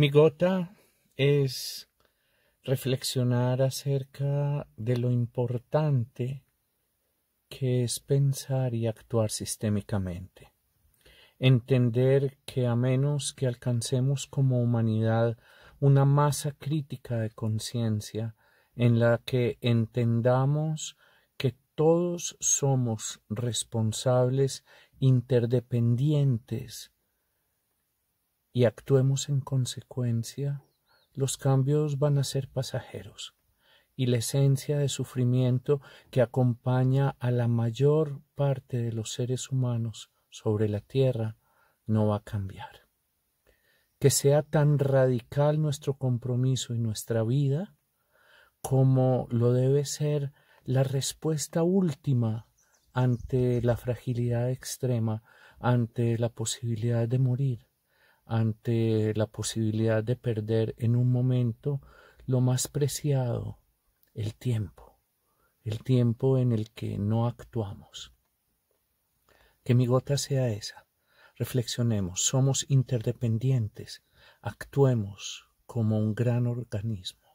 Mi gota es reflexionar acerca de lo importante que es pensar y actuar sistémicamente. Entender que a menos que alcancemos como humanidad una masa crítica de conciencia en la que entendamos que todos somos responsables interdependientes y actuemos en consecuencia, los cambios van a ser pasajeros y la esencia de sufrimiento que acompaña a la mayor parte de los seres humanos sobre la Tierra no va a cambiar. Que sea tan radical nuestro compromiso y nuestra vida como lo debe ser la respuesta última ante la fragilidad extrema, ante la posibilidad de morir ante la posibilidad de perder en un momento lo más preciado, el tiempo, el tiempo en el que no actuamos. Que mi gota sea esa. Reflexionemos, somos interdependientes, actuemos como un gran organismo.